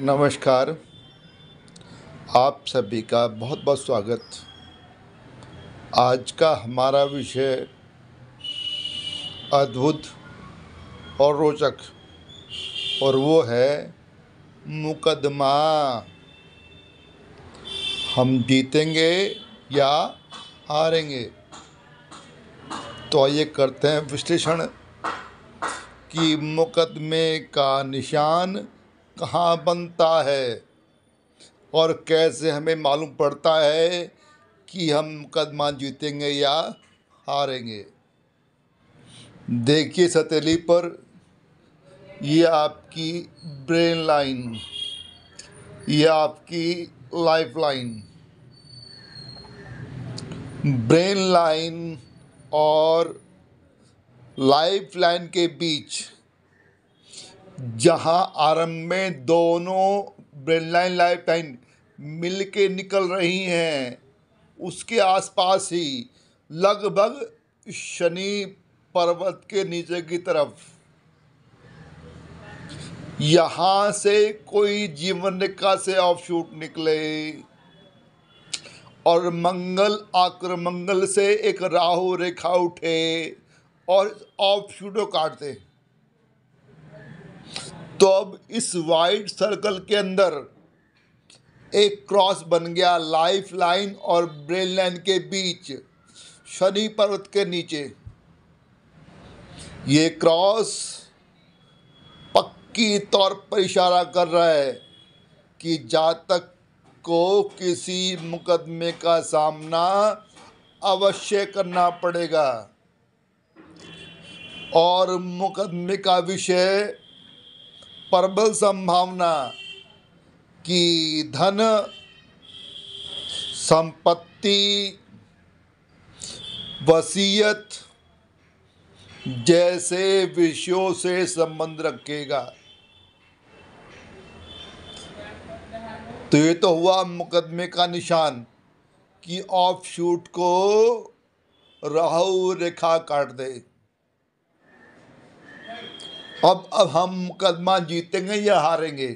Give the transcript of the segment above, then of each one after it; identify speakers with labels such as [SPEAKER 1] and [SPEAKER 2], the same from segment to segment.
[SPEAKER 1] नमस्कार आप सभी का बहुत बहुत स्वागत आज का हमारा विषय अद्भुत और रोचक और वो है मुकदमा हम जीतेंगे या हारेंगे तो आइए करते हैं विश्लेषण कि मुकदमे का निशान कहाँ बनता है और कैसे हमें मालूम पड़ता है कि हम मुकदमा जीतेंगे या हारेंगे देखिए सतीली पर ये आपकी ब्रेन लाइन ये आपकी लाइफ लाइन ब्रेन लाइन और लाइफ लाइन के बीच जहां आरंभ में दोनों ब्रेनलाइन लाइफ लाइन मिल के निकल रही हैं उसके आसपास ही लगभग शनि पर्वत के नीचे की तरफ यहाँ से कोई जीवन रेखा से ऑफ शूट निकले और मंगल आक्र मंगल से एक राहु रेखा उठे और ऑफ शूटो काटते तो अब इस वाइड सर्कल के अंदर एक क्रॉस बन गया लाइफ लाइन और ब्रेन लाइन के बीच शनि पर्वत के नीचे ये क्रॉस पक्की तौर पर इशारा कर रहा है कि जातक को किसी मुकदमे का सामना अवश्य करना पड़ेगा और मुकदमे का विषय प्रबल संभावना कि धन संपत्ति वसीयत जैसे विषयों से संबंध रखेगा तो ये तो हुआ मुकदमे का निशान कि ऑफ शूट को राहु रेखा काट दे अब अब हम मुकदमा जीतेंगे या हारेंगे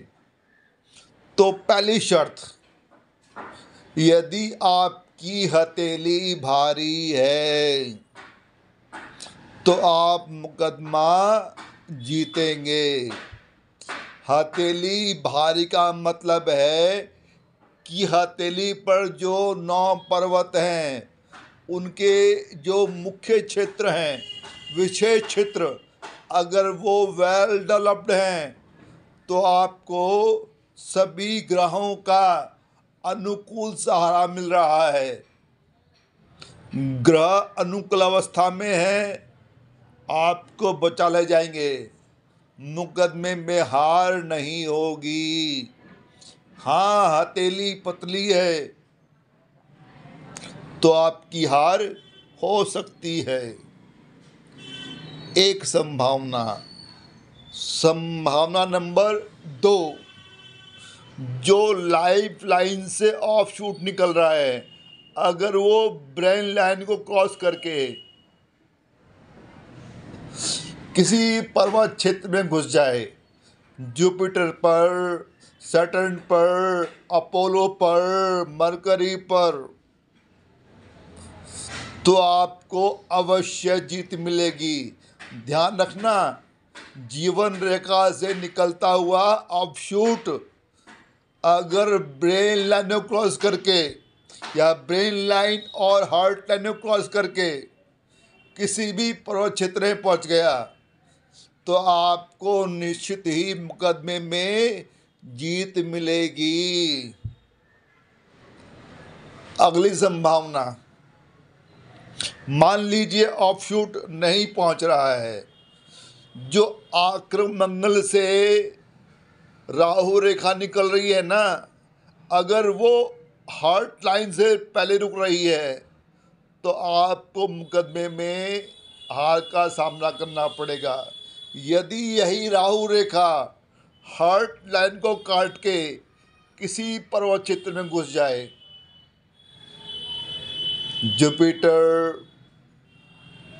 [SPEAKER 1] तो पहली शर्त यदि आपकी हथेली भारी है तो आप मुकदमा जीतेंगे हथेली भारी का मतलब है कि हथेली पर जो नौ पर्वत हैं उनके जो मुख्य क्षेत्र हैं विशेष क्षेत्र अगर वो वेल डेवलप्ड हैं तो आपको सभी ग्रहों का अनुकूल सहारा मिल रहा है ग्रह अनुकूल अवस्था में है आपको बचा ले जाएंगे मुकदमे में हार नहीं होगी हाँ हथेली पतली है तो आपकी हार हो सकती है एक संभावना संभावना नंबर दो जो लाइफ लाइन से ऑफ शूट निकल रहा है अगर वो ब्रेन लाइन को क्रॉस करके किसी पर्वत क्षेत्र में घुस जाए जुपिटर पर सटन पर अपोलो पर मरकरी पर तो आपको अवश्य जीत मिलेगी ध्यान रखना जीवन रेखा से निकलता हुआ ऑफशूट अगर ब्रेन लाइन क्रॉस करके या ब्रेन लाइन और हार्ट लाइन क्रॉस करके किसी भी पर्वत क्षेत्र में पहुँच गया तो आपको निश्चित ही मुकदमे में जीत मिलेगी अगली संभावना मान लीजिए ऑफशूट नहीं पहुंच रहा है जो आक्रमंगल से राहु रेखा निकल रही है ना अगर वो हार्ट लाइन से पहले रुक रही है तो आपको मुकदमे में हार का सामना करना पड़ेगा यदि यही राहु रेखा हार्ट लाइन को काट के किसी पर्वत क्षेत्र में घुस जाए जुपिटर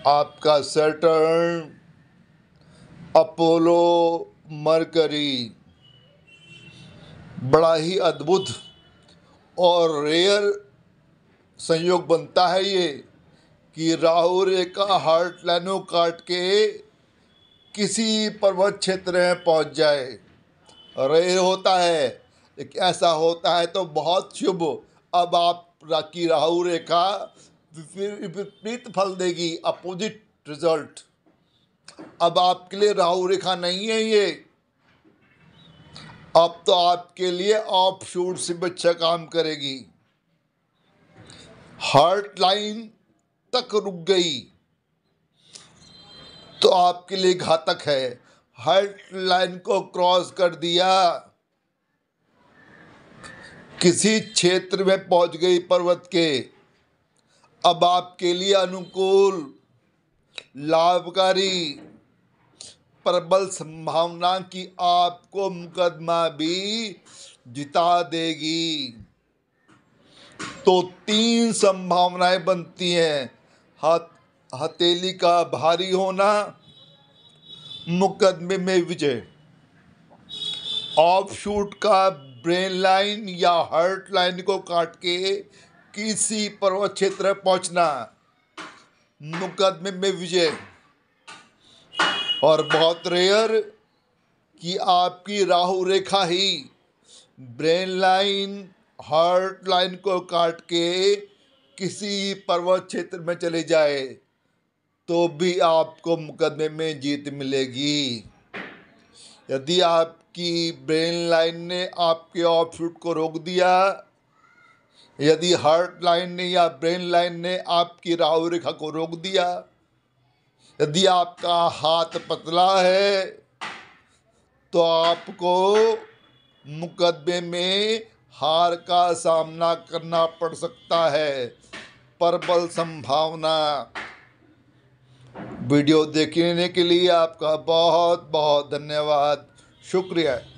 [SPEAKER 1] आपका सैटर्न अपोलो मरकरी बड़ा ही अद्भुत और रेयर संयोग बनता है ये कि राहु रेखा हार्ट लाइनों काट के किसी पर्वत क्षेत्र में पहुंच जाए रेयर होता है एक ऐसा होता है तो बहुत शुभ अब आप की राहु रेखा विपरीत फल देगी अपोजिट रिजल्ट अब आपके लिए राहु रेखा नहीं है ये अब तो आपके लिए ऑफ शूट से अच्छा काम करेगी हार्ट लाइन तक रुक गई तो आपके लिए घातक है हार्ट लाइन को क्रॉस कर दिया किसी क्षेत्र में पहुंच गई पर्वत के अब आपके लिए अनुकूल लाभकारी प्रबल संभावना की आपको मुकदमा भी जिता देगी तो तीन संभावनाएं बनती हैं हत, हथेली का भारी होना मुकदमे में विजय ऑफ शूट का ब्रेन लाइन या हार्ट लाइन को काट के किसी पर्वत क्षेत्र पहुंचना मुकदमे में विजय और बहुत रेयर कि आपकी राहु रेखा ही ब्रेन लाइन हार्ट लाइन को काट के किसी पर्वत क्षेत्र में चले जाए तो भी आपको मुकदमे में जीत मिलेगी यदि आपकी ब्रेन लाइन ने आपके ऑफ को रोक दिया यदि हार्ट लाइन ने या ब्रेन लाइन ने आपकी राहु रेखा को रोक दिया यदि आपका हाथ पतला है तो आपको मुकदमे में हार का सामना करना पड़ सकता है प्रबल संभावना वीडियो देखने के लिए आपका बहुत बहुत धन्यवाद शुक्रिया